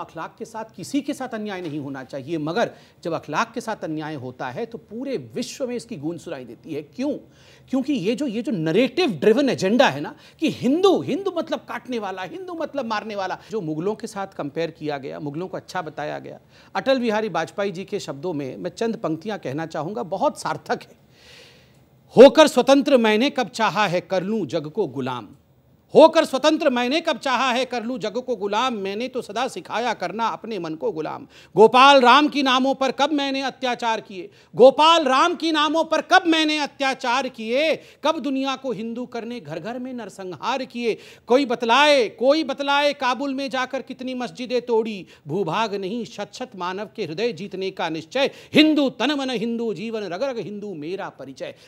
अखलाक के साथ किसी के साथ अन्याय नहीं होना चाहिए मगर जब अखलाक के साथ अन्याय होता है तो पूरे विश्व में इसकी गूंज सुनाई देती है क्यों क्योंकि ये जो ये जो नरेटिव ड्रिवन एजेंडा है ना कि हिंदू हिंदू मतलब काटने वाला हिंदू मतलब मारने वाला जो मुगलों के साथ कंपेयर किया गया मुगलों को अच्छा बताया गया अटल बिहारी वाजपेयी जी के शब्दों में मैं चंद पंक्तियां कहना चाहूँगा बहुत सार्थक है होकर स्वतंत्र मैंने कब चाहा है कर लूँ जग को गुलाम होकर स्वतंत्र मैंने कब चाहा है कर लूँ जग को गुलाम मैंने तो सदा सिखाया करना अपने मन को गुलाम गोपाल राम की नामों पर कब मैंने अत्याचार किए गोपाल राम की नामों पर कब मैंने अत्याचार किए कब दुनिया को हिंदू करने घर घर में नरसंहार किए कोई बतलाए कोई बतलाए काबुल में जाकर कितनी मस्जिदें तोड़ी भूभाग नहीं छत छत मानव के हृदय जीतने का निश्चय हिंदू तन मन हिंदू जीवन रग रग हिंदू मेरा परिचय